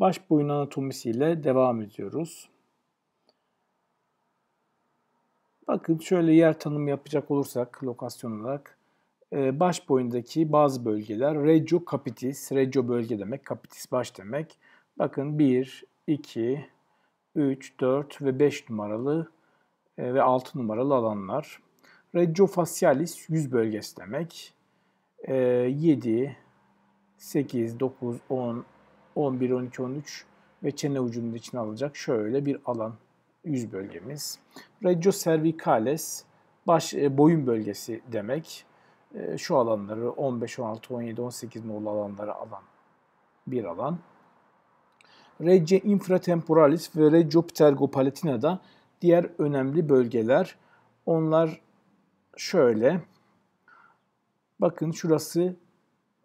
Baş boyun anatomisiyle devam ediyoruz. Bakın şöyle yer tanımı yapacak olursak lokasyon olarak e, baş boyundaki bazı bölgeler regio capitis, regio bölge demek, capitis baş demek. Bakın 1, 2, 3, 4 ve 5 numaralı e, ve 6 numaralı alanlar. Regio facialis yüz bölgesi demek. 7, 8, 9, 10, 11, 12, 13 ve çene ucunun içine alacak şöyle bir alan yüz bölgemiz. Regio cervicalis baş e, boyun bölgesi demek. E, şu alanları 15, 16, 17, 18 nolu alanları alan bir alan. Regio infratemporalis ve regio ptergopalatina da diğer önemli bölgeler. Onlar şöyle. Bakın şurası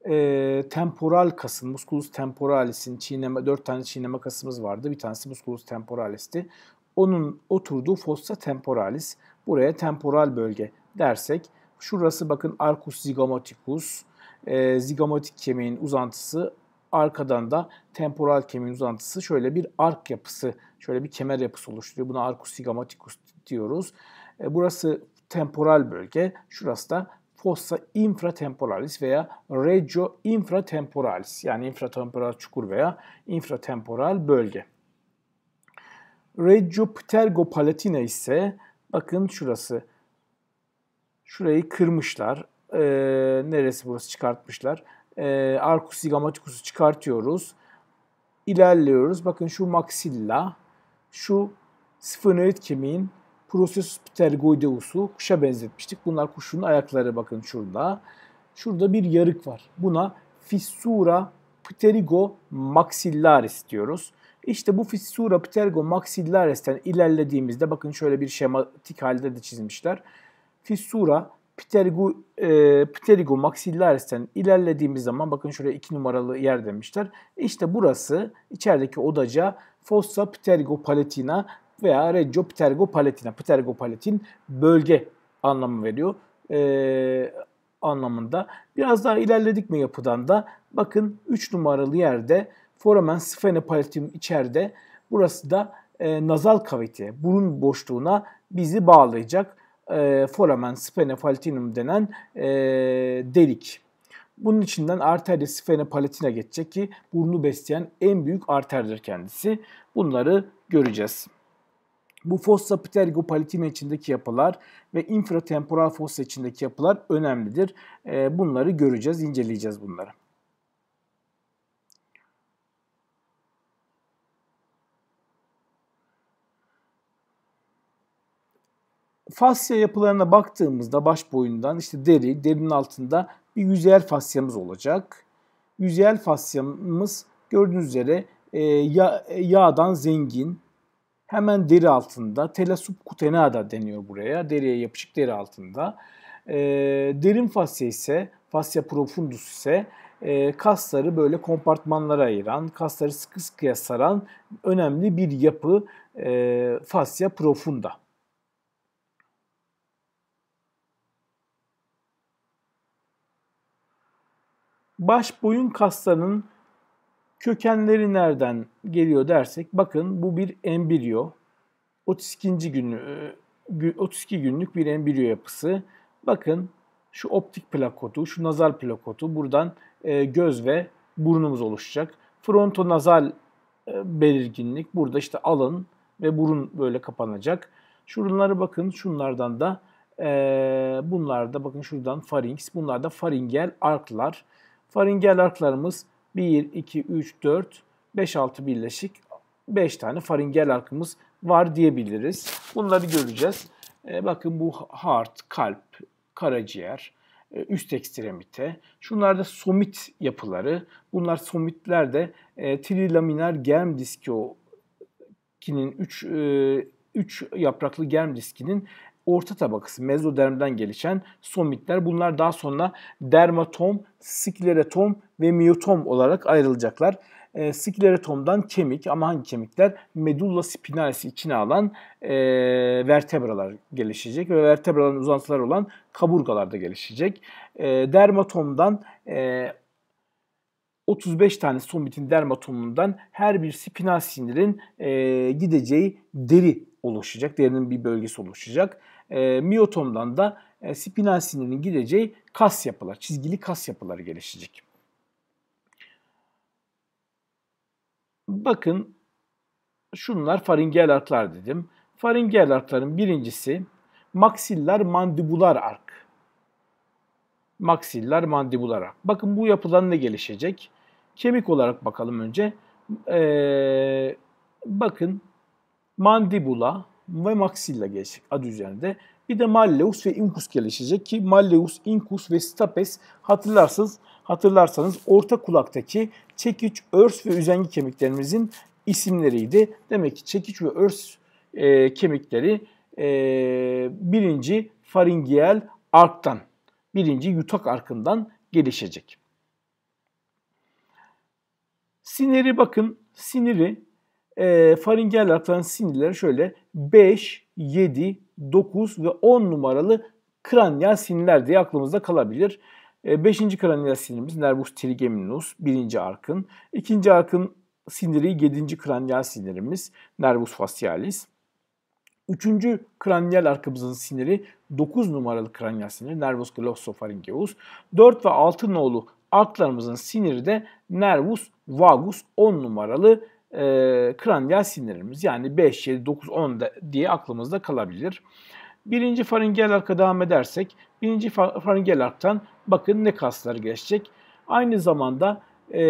e, temporal kasın, musculus temporalis'in çiğneme, dört tane çiğneme kasımız vardı. Bir tanesi musculus temporalis'ti. Onun oturduğu fossa temporalis. Buraya temporal bölge dersek, şurası bakın arcus zygomaticus, e, zigomatik kemiğin uzantısı. Arkadan da temporal kemiğin uzantısı şöyle bir ark yapısı, şöyle bir kemer yapısı oluşturuyor. Buna arcus zygomaticus diyoruz. E, burası temporal bölge, şurası da fossa infratemporalis veya regio infratemporalis yani infratemporal çukur veya infratemporal bölge. Regio ptergo palatine ise bakın şurası. Şurayı kırmışlar. Ee, neresi burası çıkartmışlar. Ee, arcus zygamaticus'u çıkartıyoruz. İlerliyoruz. Bakın şu maxilla, şu sfenoid kemiğin Procesus ptergoideus'u kuşa benzetmiştik. Bunlar kuşun ayakları bakın şurada. Şurada bir yarık var. Buna fissura pterigo maxillaris diyoruz. İşte bu fissura ptergo maxillaris'ten ilerlediğimizde bakın şöyle bir şematik halde de çizmişler. Fissura ptergo, e, pterigo maxillaris'ten ilerlediğimiz zaman bakın şöyle iki numaralı yer demişler. İşte burası içerideki odaca fossa ptergo palatina veya Reggio Pitergo Palatina. Pitergo Palatin bölge anlamı veriyor. Ee, anlamında. Biraz daha ilerledik mi yapıdan da bakın 3 numaralı yerde foramen sphenopalatinium içeride. Burası da e, nazal kavitiye, burun boşluğuna bizi bağlayacak e, foramen sphenopalutinum denen e, delik. Bunun içinden arterle sphenopalutina geçecek ki burnu besleyen en büyük arterdir kendisi. Bunları göreceğiz. Bu fossa pterigopalatina içindeki yapılar ve infratemporal fossa içindeki yapılar önemlidir. Ee, bunları göreceğiz, inceleyeceğiz bunları. Fasya yapılarına baktığımızda baş boyundan işte deri, derinin altında bir yüzeyel fasyamız olacak. Yüzeyel fasyamız gördüğünüz üzere e, e, yağdan zengin, hemen deri altında. Tela subkutenada deniyor buraya. Deriye yapışık deri altında. E, derin fasya ise, fasya profundus ise e, kasları böyle kompartmanlara ayıran, kasları sıkı sıkıya saran önemli bir yapı e, fasya profunda. Baş boyun kaslarının Kökenleri nereden geliyor dersek bakın bu bir embriyo. 32. günü 32 e, günlük bir embriyo yapısı. Bakın şu optik plakotu, şu nazal plakotu buradan e, göz ve burnumuz oluşacak. Frontonazal e, belirginlik burada işte alın ve burun böyle kapanacak. şunları bakın şunlardan da e, bunlar da bakın şuradan farinks, bunlar da faringel arklar. Faringel arklarımız 1, 2, 3, 4, 5, 6 birleşik 5 tane faringel arkımız var diyebiliriz. Bunları göreceğiz. E, bakın bu heart, kalp, karaciğer, e, üst ekstremite. Şunlar da somit yapıları. Bunlar somitler de e, trilaminer germ diski o kinin 3 3 e, yapraklı germ diskinin orta tabakası mezodermden gelişen somitler. Bunlar daha sonra dermatom, sklerotom ve miyotom olarak ayrılacaklar. E, ee, sklerotomdan kemik ama hangi kemikler? Medulla spinalis içine alan e, vertebralar gelişecek ve vertebraların uzantıları olan kaburgalar da gelişecek. E, dermatomdan e, 35 tane somitin dermatomundan her bir spinal sinirin e, gideceği deri oluşacak. Derinin bir bölgesi oluşacak e, miyotomdan da e, spinal sinirinin gideceği kas yapılar, çizgili kas yapıları gelişecek. Bakın şunlar faringeal artlar dedim. Faringeal artların birincisi maksiller mandibular ark. Maksiller mandibular ark. Bakın bu yapıdan ne gelişecek? Kemik olarak bakalım önce. Ee, bakın mandibula, ve Maxilla gelecek adı üzerinde. Bir de Malleus ve Incus gelişecek ki Malleus, Incus ve Stapes hatırlarsınız, hatırlarsanız orta kulaktaki çekiç, örs ve üzengi kemiklerimizin isimleriydi. Demek ki çekiç ve örs e, kemikleri e, birinci faringiyel arktan, birinci yutak arkından gelişecek. Siniri bakın, siniri e, faringiyel arkların sinirleri şöyle 5, 7, 9 ve 10 numaralı kranial sinirler diye aklımızda kalabilir. 5. E, kranial sinirimiz nervus trigeminus, 1. arkın. 2. arkın siniri 7. kranial sinirimiz nervus facialis. 3. kranial arkamızın siniri 9 numaralı kranial sinir nervus glossopharyngeus. 4 ve 6 nolu arklarımızın siniri de nervus vagus 10 numaralı e, kranyal sinirimiz. Yani 5, 7, 9, 10 diye aklımızda kalabilir. Birinci faringel arka devam edersek, birinci faringel arktan bakın ne kaslar geçecek. Aynı zamanda e,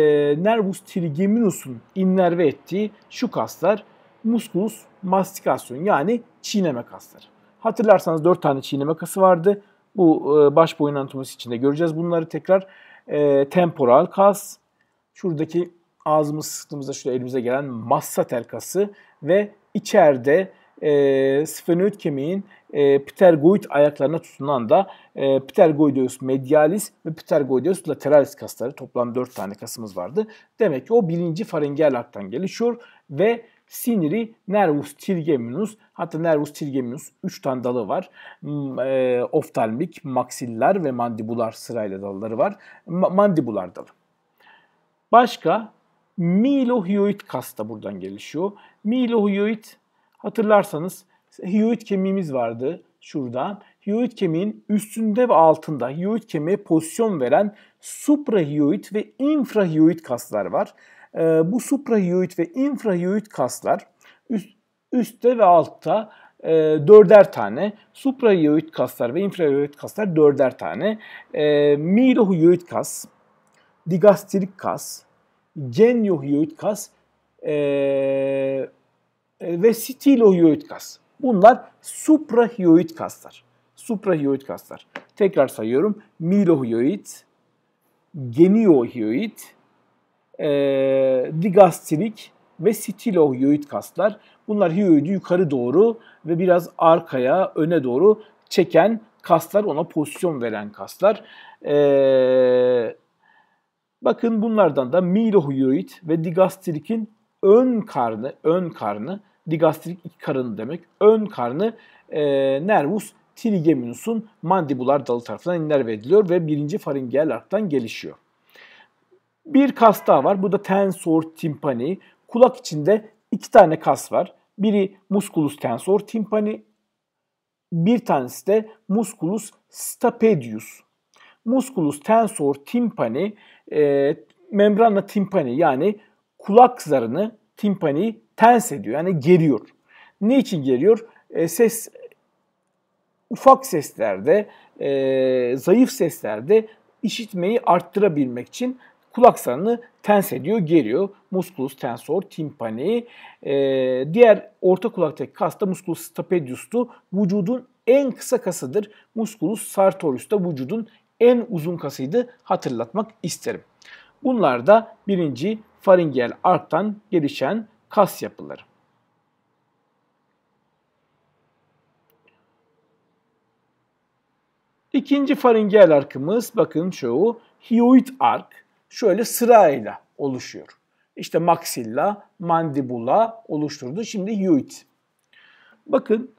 nervus trigeminus'un innerve ettiği şu kaslar musculus mastikasyon yani çiğneme kasları. Hatırlarsanız 4 tane çiğneme kası vardı. Bu e, baş boyun anatomisi içinde göreceğiz bunları tekrar. E, temporal kas, şuradaki ağzımız sıktığımızda şöyle elimize gelen massa telkası ve içeride e, sfenoid kemiğin e, ptergoid ayaklarına tutunan da e, ptergoideus medialis ve ptergoideus lateralis kasları toplam 4 tane kasımız vardı. Demek ki o birinci faringeal aktan gelişiyor ve siniri nervus trigeminus hatta nervus trigeminus 3 tane dalı var. Hmm, e, oftalmik, maksiller ve mandibular sırayla dalları var. Ma- mandibular dalı. Başka Milohyoid kas da buradan gelişiyor. Milohyoid hatırlarsanız hyoid kemiğimiz vardı şuradan. Hyoid kemiğin üstünde ve altında hyoid kemiğe pozisyon veren suprahyoid ve infrahyoid kaslar var. Ee, bu suprahyoid ve infrahyoid kaslar üst, üstte ve altta e, dörder tane. Suprahyoid kaslar ve infrahyoid kaslar dörder tane. E, ee, milohyoid kas, digastrik kas, genyo kas e, e ve stilohiyoid kas. Bunlar suprahyoid kaslar. Suprahyoid kaslar. Tekrar sayıyorum. Milohyoid, geniohyoid, e, digastirik ve stilohiyoid kaslar. Bunlar hiyoidi yukarı doğru ve biraz arkaya, öne doğru çeken kaslar, ona pozisyon veren kaslar. Ee, Bakın bunlardan da milohyoid ve digastrik'in ön karnı, ön karnı, digastrik iki karnı demek, ön karnı e, nervus trigeminus'un mandibular dalı tarafından innerve ediliyor ve birinci faringeal arktan gelişiyor. Bir kas daha var. Bu da tensor timpani. Kulak içinde iki tane kas var. Biri musculus tensor timpani, bir tanesi de musculus stapedius. Musculus tensor timpani e, membranla timpani yani kulak zarını timpani tens ediyor. Yani geriyor. Ne için geriyor? E, ses ufak seslerde, e, zayıf seslerde işitmeyi arttırabilmek için kulak zarını tens ediyor, geriyor. Musculus tensor, timpani. E, diğer orta kulaktaki kas da musculus stapedius'tu. Vücudun en kısa kasıdır. Musculus sartorius da vücudun en uzun kasıydı hatırlatmak isterim. Bunlar da birinci faringel arktan gelişen kas yapıları. İkinci faringel arkımız bakın çoğu hyoid ark şöyle sırayla oluşuyor. İşte maksilla, mandibula oluşturdu. Şimdi hyoid. Bakın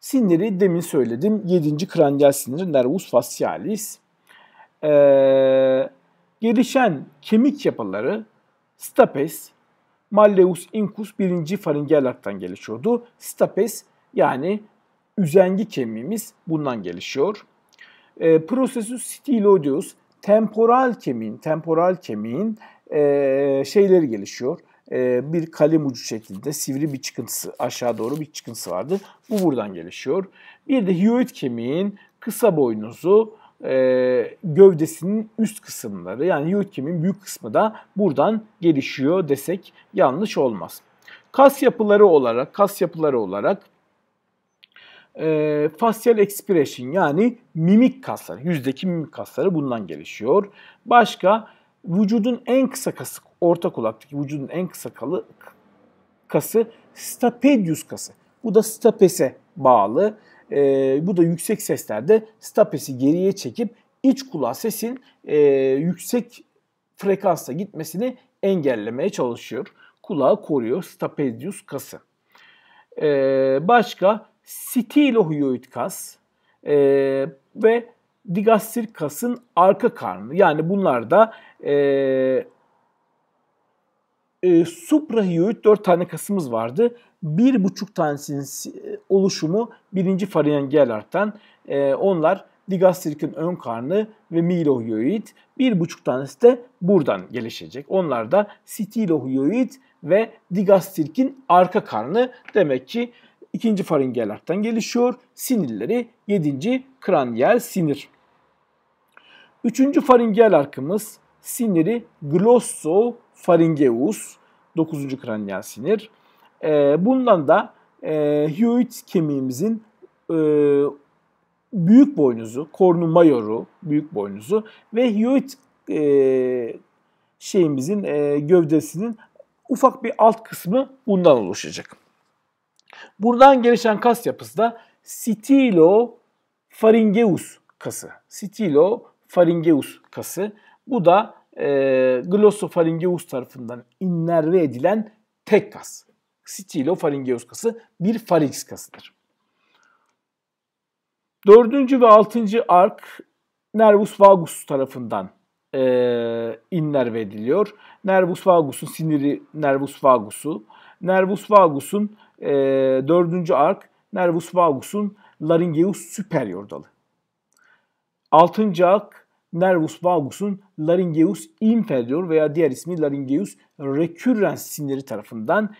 siniri demin söyledim. yedinci kranial sinir nervus facialis e, gelişen kemik yapıları stapes, malleus incus birinci faringeal arttan gelişiyordu. Stapes yani üzengi kemiğimiz bundan gelişiyor. E, processus styloideus temporal kemiğin, temporal kemiğin e, şeyleri gelişiyor. E, bir kalem ucu şeklinde sivri bir çıkıntısı, aşağı doğru bir çıkıntısı vardı. Bu buradan gelişiyor. Bir de hyoid kemiğin kısa boynuzu e, gövdesinin üst kısımları yani yükkemin büyük kısmı da buradan gelişiyor desek yanlış olmaz. Kas yapıları olarak, kas yapıları olarak e, facial expression yani mimik kasları, yüzdeki mimik kasları bundan gelişiyor. Başka vücudun en kısa kası, orta kulaktaki vücudun en kısa kalı, kası stapedius kası. Bu da stapese bağlı. E, bu da yüksek seslerde stapesi geriye çekip iç kulağa sesin e, yüksek frekansa gitmesini engellemeye çalışıyor. Kulağı koruyor stapedius kası. E, başka stilohyoid kas e, ve digastrik kasın arka karnı. Yani bunlar da e, e, suprahyoid 4 tane kasımız vardı bir buçuk tanesinin e, oluşumu birinci faringeal arttan. E, onlar digastrik'in ön karnı ve milohyoid. Bir buçuk tanesi de buradan gelişecek. Onlar da stilohyoid ve digastrik'in arka karnı. Demek ki ikinci faringeal gelişiyor. Sinirleri yedinci kranyal sinir. Üçüncü faringel arkımız siniri glossofaringeus. Dokuzuncu kranyal sinir. E, bundan da e, hyoid kemiğimizin e, büyük boynuzu, kornu mayoru, büyük boynuzu ve hyoid e, şeyimizin e, gövdesinin ufak bir alt kısmı bundan oluşacak. Buradan gelişen kas yapısı da stilo-faringeus kası. Stilo-faringeus kası. Bu da e, glossofaringeus tarafından innerve edilen tek kas. Stylofaringeus kası bir farinks kasıdır. Dördüncü ve altıncı ark nervus vagus tarafından e, innerve ediliyor. Nervus vagus'un siniri nervus vagus'u. Nervus vagus'un e, dördüncü ark nervus vagus'un laringeus superior dalı. Altıncı ark nervus vagus'un laringeus inferior veya diğer ismi laringeus recurrens siniri tarafından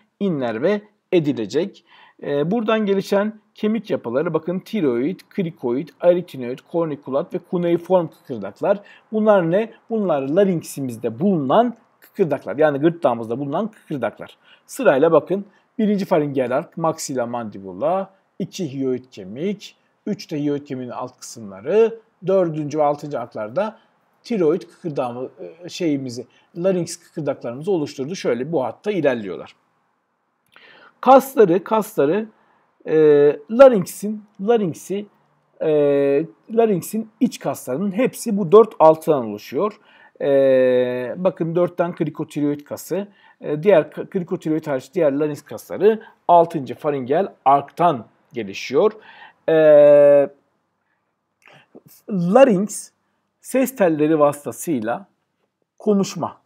ve edilecek. E, buradan gelişen kemik yapıları bakın tiroid, krikoid, aritinoid, kornikulat ve kuneiform kıkırdaklar. Bunlar ne? Bunlar laringsimizde bulunan kıkırdaklar. Yani gırtlağımızda bulunan kıkırdaklar. Sırayla bakın. Birinci faringeal ark, maxilla mandibula, iki hyoid kemik, üç de hyoid kemiğin alt kısımları, dördüncü ve altıncı arklarda tiroid kıkırdağımı e, şeyimizi, larynx kıkırdaklarımızı oluşturdu. Şöyle bu hatta ilerliyorlar. Kasları, kasları e, laringsin, laringsi, e, laringsin iç kaslarının hepsi bu dört altıdan oluşuyor. E, bakın dörtten krikotiroid kası, e, diğer krikotiroid hariç diğer larynx kasları altıncı faringel arktan gelişiyor. E, larynx ses telleri vasıtasıyla konuşma.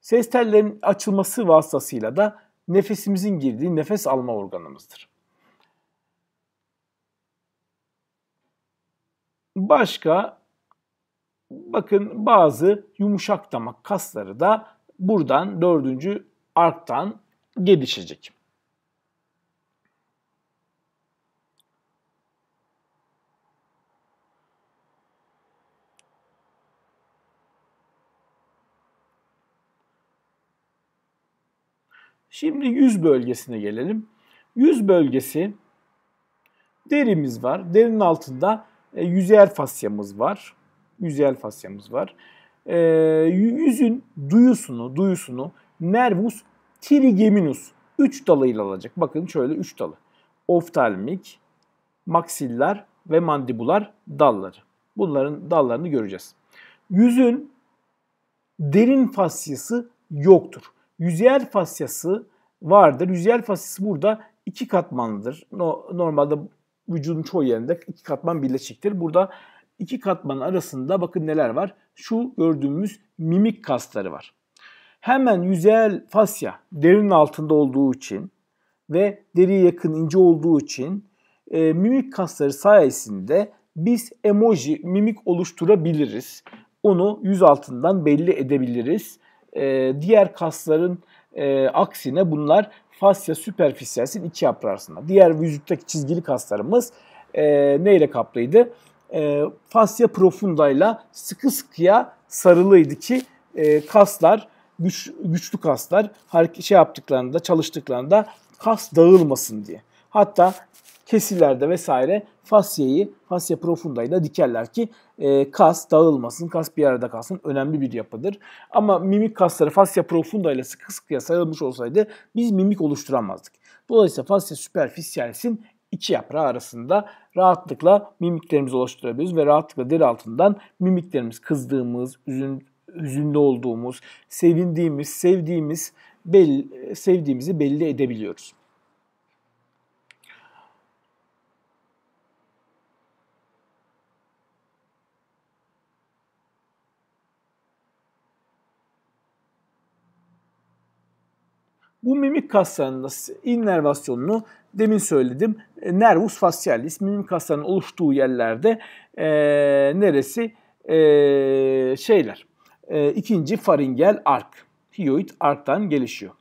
Ses tellerinin açılması vasıtasıyla da nefesimizin girdiği nefes alma organımızdır. Başka bakın bazı yumuşak damak kasları da buradan dördüncü arktan gelişecek. Şimdi yüz bölgesine gelelim. Yüz bölgesi derimiz var. Derinin altında e, yüzeyel fasyamız var. Yüzeyel fasyamız var. E, yüzün duyusunu, duyusunu nervus trigeminus 3 dalıyla alacak. Bakın şöyle 3 dalı. Oftalmik, maksiller ve mandibular dalları. Bunların dallarını göreceğiz. Yüzün derin fasyası yoktur yüzeyel fasyası vardır. Yüzeyel fasyası burada iki katmanlıdır. normalde vücudun çoğu yerinde iki katman birleşiktir. Burada iki katmanın arasında bakın neler var. Şu gördüğümüz mimik kasları var. Hemen yüzeyel fasya derinin altında olduğu için ve deriye yakın ince olduğu için e, mimik kasları sayesinde biz emoji mimik oluşturabiliriz. Onu yüz altından belli edebiliriz e, diğer kasların e, aksine bunlar fasya süperfisyasin iki yaprağısında. Diğer vücuttaki çizgili kaslarımız e, neyle kaplıydı? E, fasya profundayla sıkı sıkıya sarılıydı ki e, kaslar, güç, güçlü kaslar şey yaptıklarında, çalıştıklarında kas dağılmasın diye. Hatta kesilerde vesaire fasyayı, fasya profundayla dikerler ki e, kas dağılmasın, kas bir arada kalsın önemli bir yapıdır. Ama mimik kasları fasya profunda ile sıkı sıkıya sarılmış olsaydı biz mimik oluşturamazdık. Dolayısıyla fasya superficialis'in iki yaprağı arasında rahatlıkla mimiklerimizi oluşturabiliriz ve rahatlıkla deri altından mimiklerimiz kızdığımız, üzün, hüzünlü olduğumuz, sevindiğimiz, sevdiğimiz, belli, sevdiğimizi belli edebiliyoruz. Bu mimik kaslarının innervasyonunu demin söyledim. E, nervus facialis mimik kaslarının oluştuğu yerlerde e, neresi? E, şeyler. E, ikinci faringel ark. Hyoid arktan gelişiyor.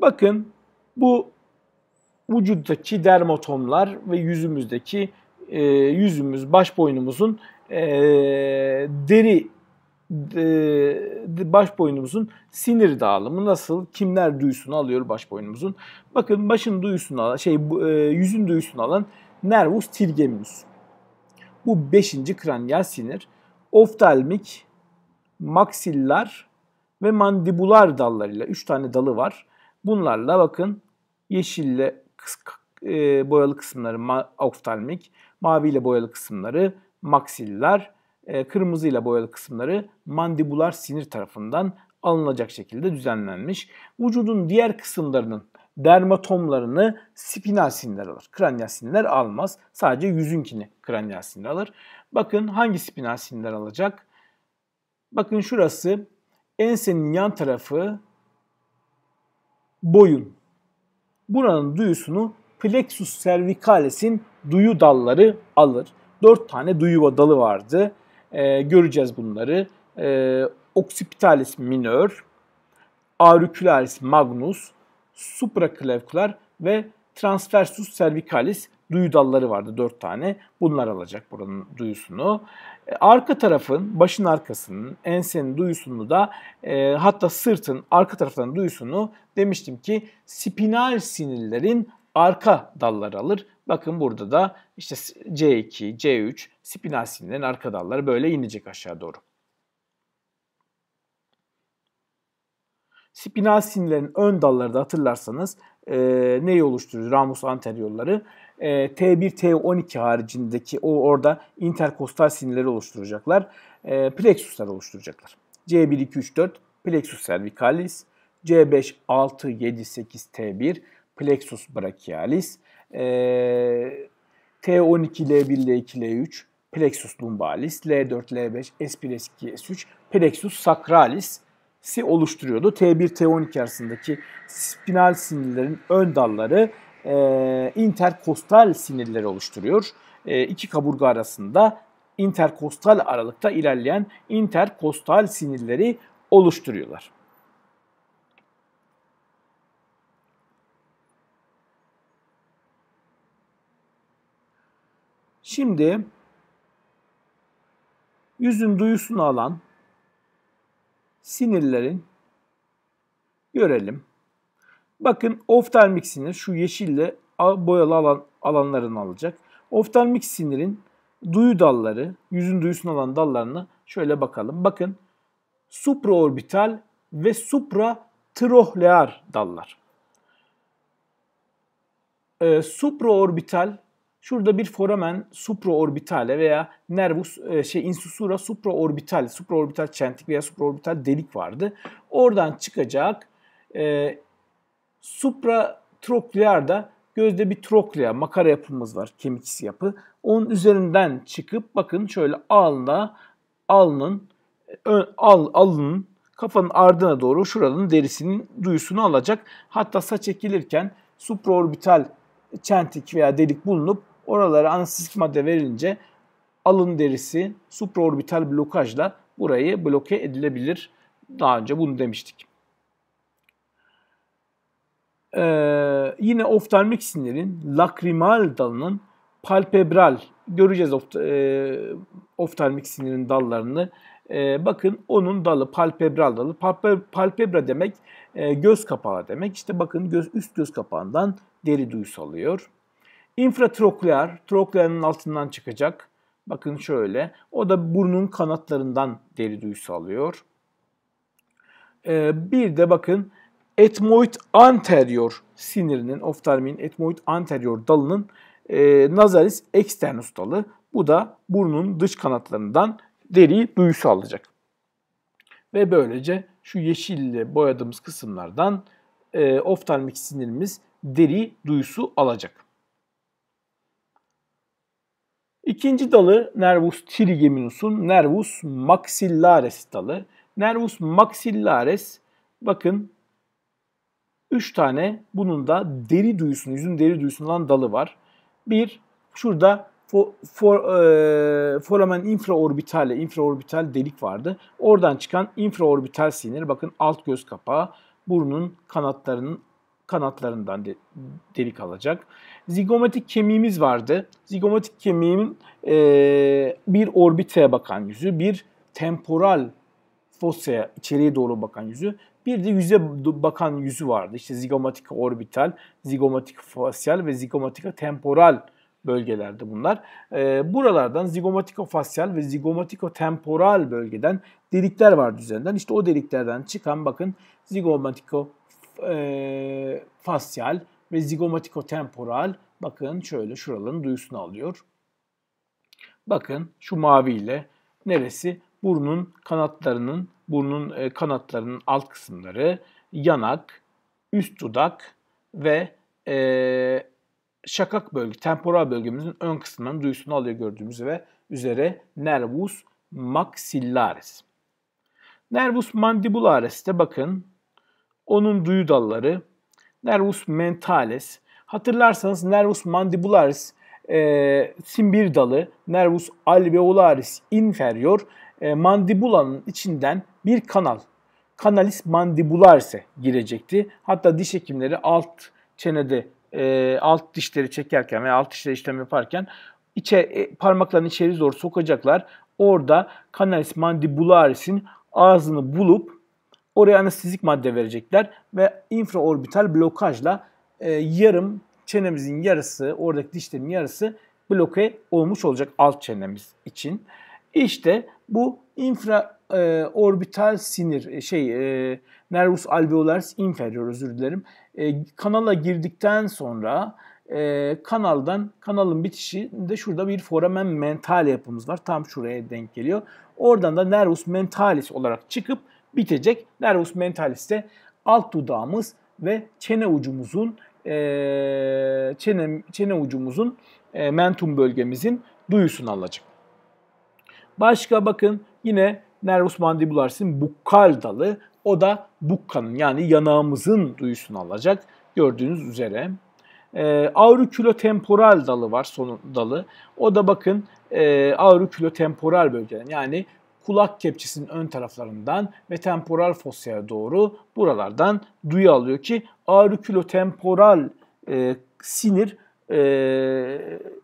Bakın bu vücuttaki dermatomlar ve yüzümüzdeki e, yüzümüz, baş boynumuzun e, deri e, baş boynumuzun sinir dağılımı nasıl, kimler duysunu alıyor baş boynumuzun. Bakın başın duysunu alan, şey e, yüzün duysunu alan nervus trigeminus. Bu beşinci kranyal sinir. Oftalmik, maksiller ve mandibular dallarıyla üç tane dalı var. Bunlarla bakın yeşille e, boyalı kısımları oftalmik, mavi ile boyalı kısımları maksiller, e, kırmızı ile boyalı kısımları mandibular sinir tarafından alınacak şekilde düzenlenmiş. Vücudun diğer kısımlarının dermatomlarını spinal sinirler alır. Kranyal sinirler almaz. Sadece yüzünkini kranyal sinir alır. Bakın hangi spinal sinirler alacak? Bakın şurası ensenin yan tarafı boyun Buranın duyusunu plexus cervicalis'in duyu dalları alır. Dört tane duyu dalı vardı. Ee, göreceğiz bunları. Ee, occipitalis minor, auricularis magnus, supraclavicular ve transversus cervicalis duyu dalları vardı Dört tane. Bunlar alacak buranın duyusunu. E, arka tarafın, başın arkasının, ensenin duyusunu da e, hatta sırtın arka taraftan duyusunu demiştim ki spinal sinirlerin arka dalları alır. Bakın burada da işte C2, C3 spinal sinirlerin arka dalları böyle inecek aşağı doğru. Spinal sinirlerin ön dalları da hatırlarsanız e, neyi oluşturur? Ramus anteriorları T1, ee, T12 haricindeki o orada interkostal sinirleri oluşturacaklar. E, ee, plexuslar oluşturacaklar. C1, 2, 3, 4 plexus cervicalis, C5, 6, 7, 8, T1 plexus brachialis, e, T12, L1, L2, L3 plexus lumbalis, L4, L5, S1, S2, S3 plexus sacralis si oluşturuyordu. T1, T12 arasındaki spinal sinirlerin ön dalları e, interkostal sinirleri oluşturuyor. E, iki kaburga arasında interkostal aralıkta ilerleyen interkostal sinirleri oluşturuyorlar. Şimdi yüzün duyusunu alan sinirlerin görelim. Bakın oftalmik sinir şu yeşille boyalı alan, alanlarını alacak. Oftalmik sinirin duyu dalları, yüzün duyusunu alan dallarına şöyle bakalım. Bakın supraorbital ve supratrohlear dallar. Ee, supraorbital Şurada bir foramen supraorbitale veya nervus e, şey insusura supraorbital, supraorbital çentik veya supraorbital delik vardı. Oradan çıkacak e, Supratroklearda gözde bir troklea makara yapımız var kemiksi yapı. Onun üzerinden çıkıp bakın şöyle alnda alnın ön, al, alnın kafanın ardına doğru şuranın derisinin duyusunu alacak. Hatta saç ekilirken supraorbital çentik veya delik bulunup oralara anestezik madde verilince alın derisi supraorbital blokajla burayı bloke edilebilir. Daha önce bunu demiştik. Ee, yine oftalmik sinirin lakrimal dalının palpebral göreceğiz oft, e, oftalmik sinirin dallarını. E, bakın onun dalı palpebral dalı. Palpe, palpebra demek e, göz kapağı demek. İşte bakın göz üst göz kapağından deri duyusu alıyor. İnfratrokleer, trokleanın altından çıkacak. Bakın şöyle. O da burnun kanatlarından deri duyusu alıyor. E, bir de bakın etmoid anterior sinirinin, oftalminin etmoid anterior dalının e, nazalis externus dalı. Bu da burnun dış kanatlarından deri duyusu alacak. Ve böylece şu yeşille boyadığımız kısımlardan e, oftalmik sinirimiz deri duyusu alacak. İkinci dalı nervus trigeminus'un nervus maxillares dalı. Nervus maxillares bakın 3 tane bunun da deri duyusunun, yüzün deri duyusundan dalı var. Bir, şurada for, for, e, foramen infraorbitale, infraorbital delik vardı. Oradan çıkan infraorbital sinir, bakın alt göz kapağı, burnun kanatlarının kanatlarından de, delik alacak. Zigomatik kemiğimiz vardı. Zigomatik kemiğin e, bir orbiteye bakan yüzü, bir temporal fosya içeriye doğru bakan yüzü bir de yüze bakan yüzü vardı. İşte zigomatika orbital, ee, zigomatika fasyal ve zigomatika temporal bölgelerde bunlar. E, buralardan zigomatikofasyal ve temporal bölgeden delikler vardı üzerinden. İşte o deliklerden çıkan bakın zigomatiko e, fasyal ve temporal bakın şöyle şuraların duyusunu alıyor. Bakın şu maviyle neresi? burnun kanatlarının burnun e, kanatlarının alt kısımları, yanak, üst dudak ve e, şakak bölge, temporal bölgemizin ön kısmının duyusunu alıyor gördüğümüz ve üzere nervus maxillaris. Nervus mandibularis de bakın onun duyu dalları nervus mentalis. Hatırlarsanız nervus mandibularis e, simbir dalı, nervus alveolaris inferior e, mandibulanın içinden bir kanal, kanalis mandibularse girecekti. Hatta diş hekimleri alt çenede e, alt dişleri çekerken veya alt dişleri işlem yaparken içe, e, parmaklarını içeri doğru sokacaklar. Orada kanalis mandibularis'in ağzını bulup oraya anestezik madde verecekler ve infraorbital blokajla e, yarım çenemizin yarısı, oradaki dişlerin yarısı bloke olmuş olacak alt çenemiz için. İşte bu infra e, orbital sinir e, şey e, nervus alveolars inferior özür dilerim. E, kanala girdikten sonra e, kanaldan kanalın bitişinde şurada bir foramen mental yapımız var. Tam şuraya denk geliyor. Oradan da nervus mentalis olarak çıkıp bitecek. Nervus mentalis de alt dudağımız ve çene ucumuzun e, çene, çene ucumuzun e, mentum bölgemizin duyusunu alacak. Başka bakın yine nervus mandibularis'in bukkal dalı. O da bukkanın yani yanağımızın duyusunu alacak. Gördüğünüz üzere. E, ee, aurikulotemporal dalı var son dalı. O da bakın e, aurikulotemporal bölgeden yani kulak kepçesinin ön taraflarından ve temporal fosyaya doğru buralardan duyu alıyor ki aurikulotemporal e, sinir e,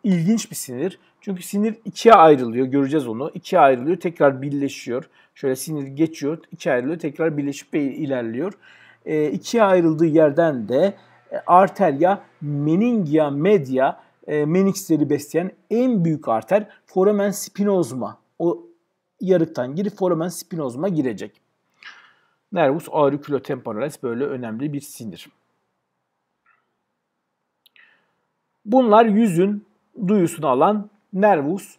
ilginç bir sinir. Çünkü sinir ikiye ayrılıyor. Göreceğiz onu. İkiye ayrılıyor. Tekrar birleşiyor. Şöyle sinir geçiyor. ikiye ayrılıyor. Tekrar birleşip ilerliyor. E, ikiye ayrıldığı yerden de e, arter ya meningia media e, meniksleri besleyen en büyük arter foramen spinosma. O yarıktan girip foramen spinosma girecek. Nervus auriculotemporalis böyle önemli bir sinir. Bunlar yüzün duyusunu alan Nervus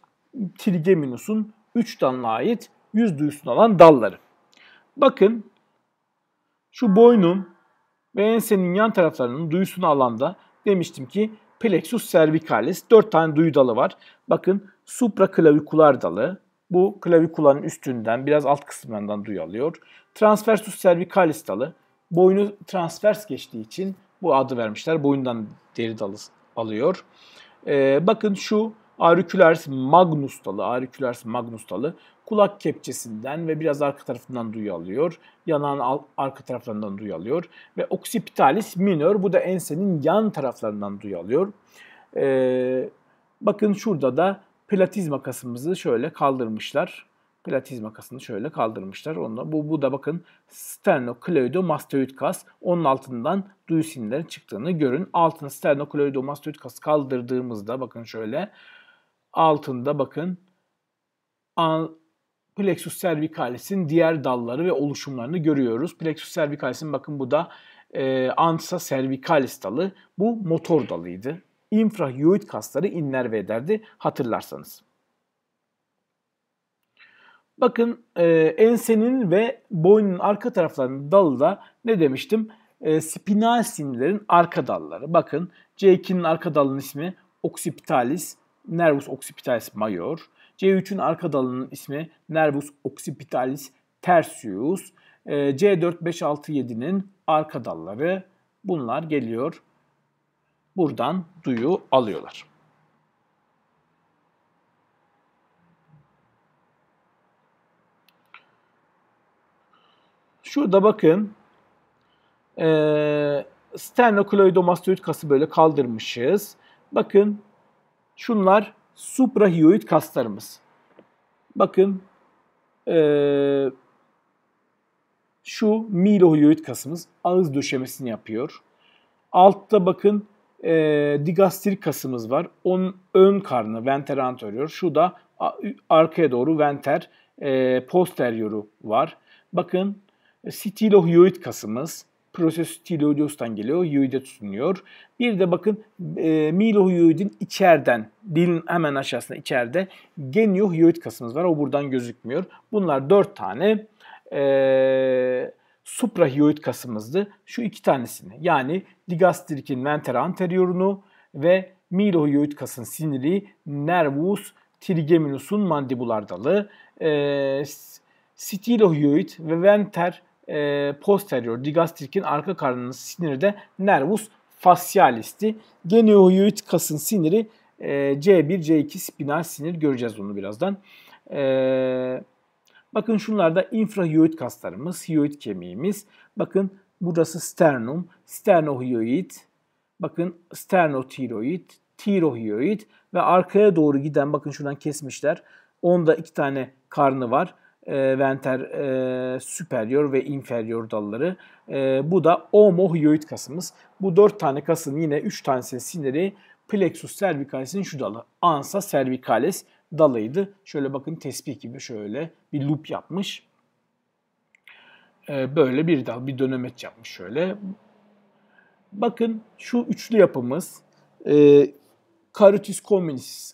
trigeminus'un 3 dalına ait yüz duyusunu alan dalları. Bakın şu boynun ve ensenin yan taraflarının duyusunu alanda demiştim ki plexus cervicalis 4 tane duyu dalı var. Bakın supraklavikular dalı. Bu klavikulanın üstünden biraz alt kısmından duyu alıyor. Transversus cervicalis dalı. Boynu transvers geçtiği için bu adı vermişler. Boyundan deri dalı alıyor. Ee, bakın şu auricularis magnus dalı, auricularis magnus dalı kulak kepçesinden ve biraz arka tarafından duyu alıyor. Yanağın arka taraflarından duyu alıyor. Ve occipitalis minor bu da ensenin yan taraflarından duyu alıyor. Ee, bakın şurada da platizma kasımızı şöyle kaldırmışlar. Platizma kasını şöyle kaldırmışlar. Onunla, bu, bu da bakın sternocleidomastoid kas. Onun altından duyu sinirlerin çıktığını görün. Altına sternocleidomastoid kas kaldırdığımızda bakın şöyle altında bakın plexus cervicalis'in diğer dalları ve oluşumlarını görüyoruz. Plexus cervicalis'in bakın bu da e, ansa cervicalis dalı. Bu motor dalıydı. İnfrahiyoid kasları innerve ederdi hatırlarsanız. Bakın e, ensenin ve boynun arka taraflarının dalı da ne demiştim? E, spinal sinirlerin arka dalları. Bakın C2'nin arka dalının ismi occipitalis, nervus occipitalis major. C3'ün arka dalının ismi nervus occipitalis tertius. C4, 5, 6, 7'nin arka dalları bunlar geliyor. Buradan duyu alıyorlar. Şurada bakın e, ee, sternokloidomastoid kası böyle kaldırmışız. Bakın Şunlar suprahiyoid kaslarımız. Bakın ee, şu milohiyoid kasımız ağız döşemesini yapıyor. Altta bakın e, digastrik kasımız var. Onun ön karnı venter anterior. Şu da arkaya doğru venter e, posterioru var. Bakın e, stilohiyoid kasımız. Prosesus Tiloideus'tan geliyor. Hyoide tutunuyor. Bir de bakın e, milohyoidin içeriden, dilin hemen aşağısında içeride geniohyoid e kasımız var. O buradan gözükmüyor. Bunlar dört tane e, suprahyoid e kasımızdı. Şu iki tanesini yani digastrikin ventera anteriorunu ve milohyoid e kasın siniri nervus trigeminus'un mandibular dalı. E, Stilohyoid ve venter e, posterior digastrik'in arka karnının siniri de nervus fascialisti Geniohyoid kasın siniri e, C1, C2 spinal sinir göreceğiz onu birazdan. E, bakın şunlar da infrahiyoid kaslarımız, hiyoid kemiğimiz. Bakın burası sternum, sternohiyoid, bakın sternotiroid, tirohiyoid ve arkaya doğru giden bakın şuradan kesmişler. Onda iki tane karnı var. E, venter e, superior ve inferior dalları. E, bu da omohyoid kasımız. Bu dört tane kasın yine üç tanesi siniri plexus cervicalis'in şu dalı. Ansa cervicalis dalıydı. Şöyle bakın tespih gibi şöyle bir loop yapmış. E, böyle bir dal, bir dönemeç yapmış şöyle. Bakın şu üçlü yapımız. E, Carotis communis.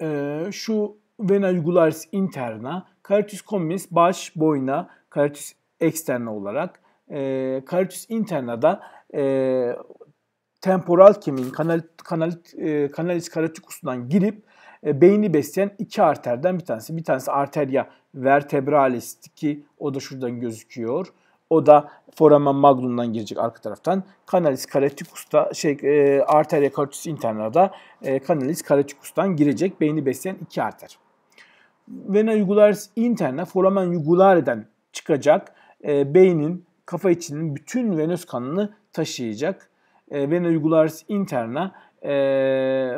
E, şu vena jugularis interna, carotis communis baş, boyna, carotis externa olarak. E, carotis interna da e, temporal kemiğin kanal, kanal, e, kanalis carotikusundan girip e, beyni besleyen iki arterden bir tanesi. Bir tanesi arteria vertebralis ki o da şuradan gözüküyor. O da foramen magnum'dan girecek arka taraftan. Kanalis caroticus da şey e, arteria carotis interna da e, kanalis caroticus'tan girecek beyni besleyen iki arter vena jugularis interna foramen jugulariden çıkacak e, beynin, kafa içinin bütün venöz kanını taşıyacak. E, vena jugularis interna e,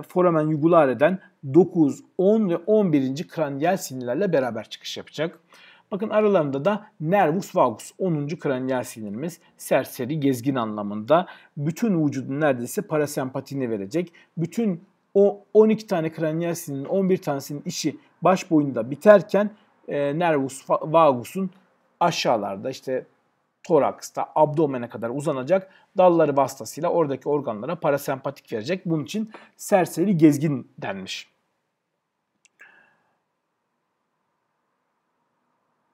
foramen jugulariden 9, 10 ve 11. kranial sinirlerle beraber çıkış yapacak. Bakın aralarında da nervus vagus 10. kranial sinirimiz serseri gezgin anlamında bütün vücudun neredeyse parasempatini verecek. Bütün o 12 tane kranial sinirin 11 tanesinin işi baş boyunda biterken e, nervus vagus'un aşağılarda işte toraksta abdomene kadar uzanacak dalları vasıtasıyla oradaki organlara parasempatik verecek. Bunun için serseri gezgin denmiş.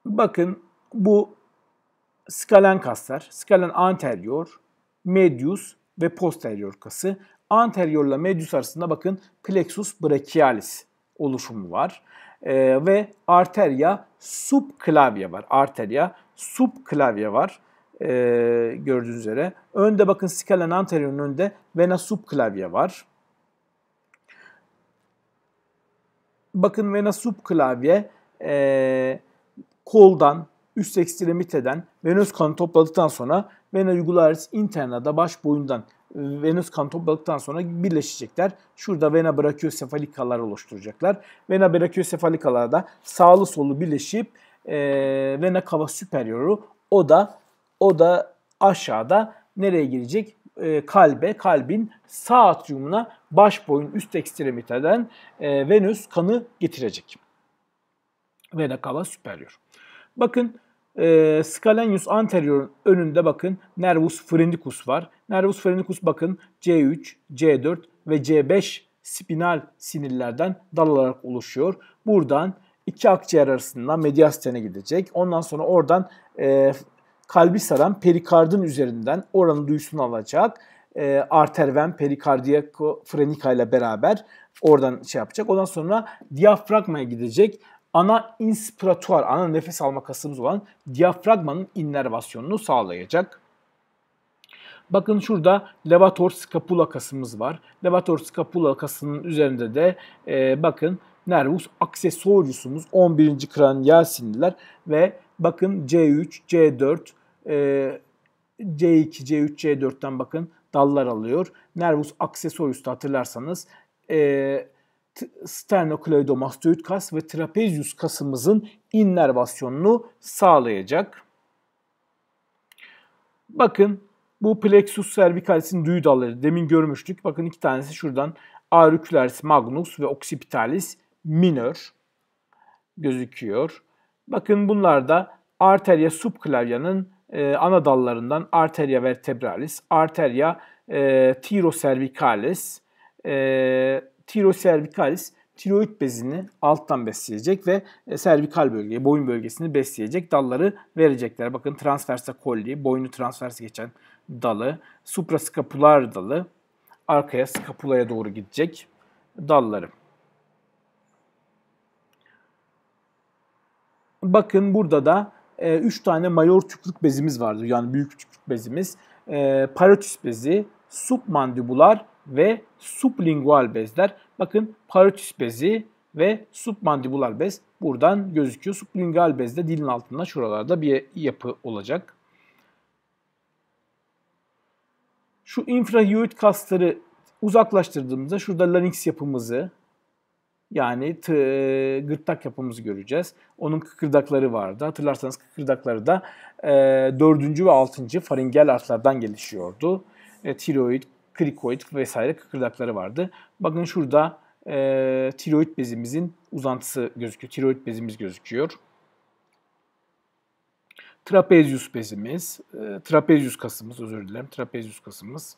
Bakın bu skalen kaslar. Skalen anterior, medius ve posterior kası. Anteriorla medius arasında bakın plexus brachialis oluşumu var e, ve arteria subklavye var. Arteria subklavye var e, gördüğünüz üzere. Önde bakın skalen anteriorun önünde vena subklavye var. Bakın vena subklavye ee, e, koldan, üst ekstremiteden venöz kanı topladıktan sonra vena jugularis interna da baş boyundan venöz kan topladıktan sonra birleşecekler. Şurada vena bırakıyor sefalikalar oluşturacaklar. Vena brachiosefalikalar da sağlı solu birleşip e, vena kava superioru o da o da aşağıda nereye girecek? E, kalbe, kalbin sağ atriumuna baş boyun üst ekstremiteden e, venöz kanı getirecek. Vena kava superior. Bakın e, scalenius anterior'un önünde bakın nervus phrenicus var. Nervus phrenicus bakın C3, C4 ve C5 spinal sinirlerden dal olarak oluşuyor. Buradan iki akciğer arasından mediastene gidecek. Ondan sonra oradan e, kalbi saran perikardın üzerinden oranın duyusunu alacak. E, arterven perikardiyako frenika ile beraber oradan şey yapacak. Ondan sonra diyafragmaya gidecek ana inspiratuar, ana nefes alma kasımız olan diyafragmanın innervasyonunu sağlayacak. Bakın şurada levator scapula kasımız var. Levator scapula kasının üzerinde de e, bakın nervus accessorius'umuz 11. kranial sinirler ve bakın C3, C4, e, C2, C3, C4'ten bakın dallar alıyor. Nervus accessorius'ta hatırlarsanız e, sternokleidomastoid kas ve trapezius kasımızın innervasyonunu sağlayacak. Bakın bu plexus cervicalis'in düğü dalları demin görmüştük. Bakın iki tanesi şuradan auricularis magnus ve occipitalis minor gözüküyor. Bakın bunlar da arteria subclavia'nın e, ana dallarından arteria vertebralis, arteria e, thyrocervicalis, e, tiroservikalis tiroid bezini alttan besleyecek ve e, servikal bölgeyi, boyun bölgesini besleyecek dalları verecekler. Bakın transversa kolli, boynu transvers geçen dalı, supraskapular dalı, arkaya skapulaya doğru gidecek dalları. Bakın burada da 3 e, tane mayor tüklük bezimiz vardır. Yani büyük tüklük bezimiz. E, parotüs bezi, submandibular ve sublingual bezler. Bakın parotis bezi ve submandibular bez buradan gözüküyor. Sublingual bezde dilin altında şuralarda bir yapı olacak. Şu infrahiyoid kasları uzaklaştırdığımızda şurada larynx yapımızı yani e, gırtlak yapımızı göreceğiz. Onun kıkırdakları vardı. Hatırlarsanız kıkırdakları da e, 4. ve 6. faringel artlardan gelişiyordu. E, tiroid, krikoid vesaire kıkırdakları vardı. Bakın şurada e, tiroid bezimizin uzantısı gözüküyor. Tiroid bezimiz gözüküyor. Trapezius bezimiz, e, trapezius kasımız özür dilerim, trapezius kasımız.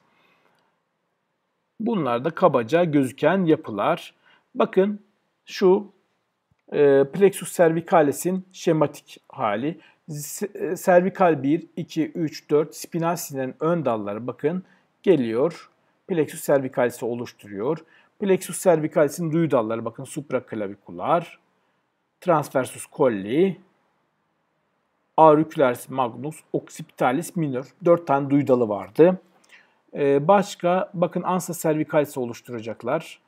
Bunlar da kabaca gözüken yapılar. Bakın şu e, plexus cervicalis'in şematik hali. Servikal 1, 2, 3, 4 spinal sinirlerin ön dalları bakın geliyor plexus cervicalisi oluşturuyor. Plexus cervicalisinin duyu dalları bakın supraklavikular, transversus colli, auricularis magnus, occipitalis minor. dört tane duyu dalı vardı. Ee, başka bakın ansa cervicalisi oluşturacaklar.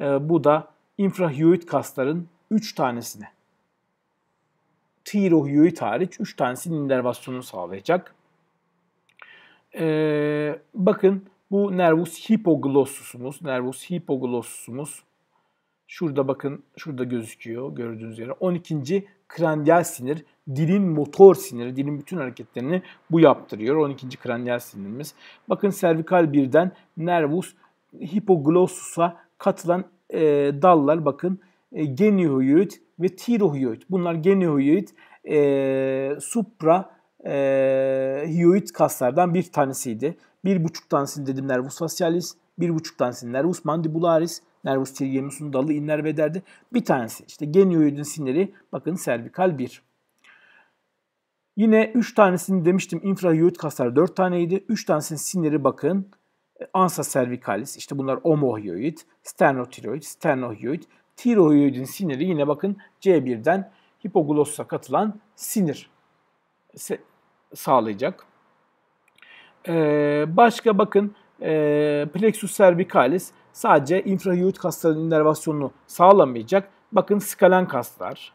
Ee, bu da infrahiyoid kasların 3 tanesini tirohiyoid hariç 3 tanesinin inervasyonunu sağlayacak. Ee, bakın bu nervus hipoglossusumuz. Nervus hipoglossusumuz. Şurada bakın, şurada gözüküyor gördüğünüz üzere. 12. kranial sinir, dilin motor siniri, dilin bütün hareketlerini bu yaptırıyor. 12. kranial sinirimiz. Bakın servikal birden nervus hipoglossusa katılan e, dallar bakın e, genioid ve tirohyoid Bunlar genioid, e, supra e, ee, hyoid kaslardan bir tanesiydi. Bir buçuk tanesi dedim nervus facialis, bir buçuk tanesi nervus mandibularis, nervus trigeminus'un dalı inler ve derdi. Bir tanesi işte genioidin siniri bakın servikal 1. Yine 3 tanesini demiştim infrahyoid kaslar 4 taneydi. 3 tanesinin siniri bakın ansa cervicalis işte bunlar omohyoid, sternotiroid, sternohyoid, tiroidin siniri yine bakın C1'den hipoglossa katılan sinir sağlayacak. Ee, başka bakın ee, plexus cervicalis sadece infrayoid kasların innervasyonunu sağlamayacak. Bakın skalen kaslar,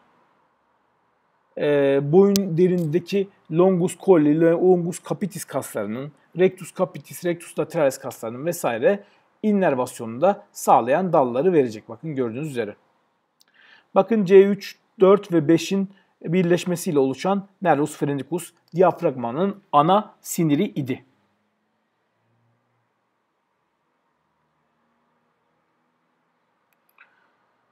e, boyun derindeki longus colli, longus capitis kaslarının, rectus capitis, rectus lateralis kaslarının vesaire innervasyonunu da sağlayan dalları verecek. Bakın gördüğünüz üzere. Bakın C3, 4 ve 5'in birleşmesiyle oluşan nervus frenicus diyafragmanın ana siniri idi.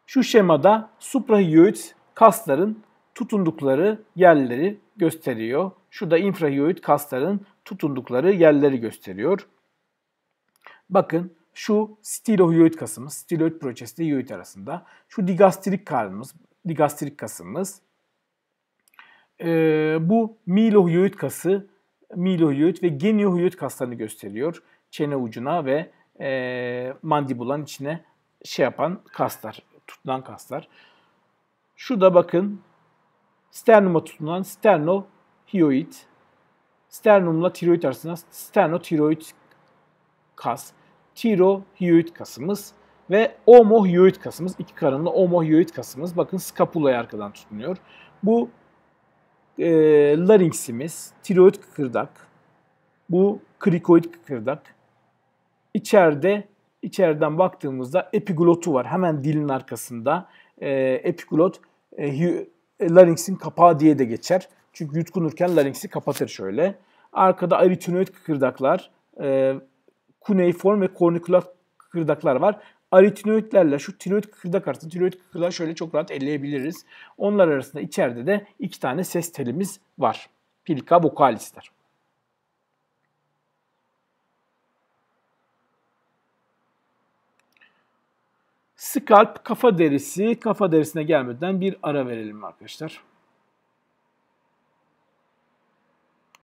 Şu şemada suprahiyoid kasların tutundukları yerleri gösteriyor. Şu da infrahiyoid kasların tutundukları yerleri gösteriyor. Bakın şu stilohiyoid kasımız, stiloid projesinde hiyoid arasında. Şu digastrik karnımız, digastrik kasımız. E, bu milohyoid kası, milohyoid ve geniohyoid kaslarını gösteriyor. Çene ucuna ve e, mandibulan içine şey yapan kaslar, tutulan kaslar. şu da bakın sternuma tutulan sternohyoid, sternumla tiroid arasında sternotiroid kas, tirohyoid kasımız ve omohyoid kasımız, iki karınlı omohyoid kasımız. Bakın skapula'yı arkadan tutunuyor. Bu e, ee, larinksimiz, tiroid kıkırdak, bu krikoid kıkırdak. İçeride, içeriden baktığımızda epiglotu var. Hemen dilin arkasında. E, epiglot e, e laringsin kapağı diye de geçer. Çünkü yutkunurken laringsi kapatır şöyle. Arkada aritinoid kıkırdaklar, e, kuneiform ve kornikulat kıkırdaklar var aritinoidlerle şu tiroid kıkırdak arası tiroid kıkırdağı şöyle çok rahat elleyebiliriz. Onlar arasında içeride de iki tane ses telimiz var. Pilka vocalisler. Scalp kafa derisi, kafa derisine gelmeden bir ara verelim arkadaşlar.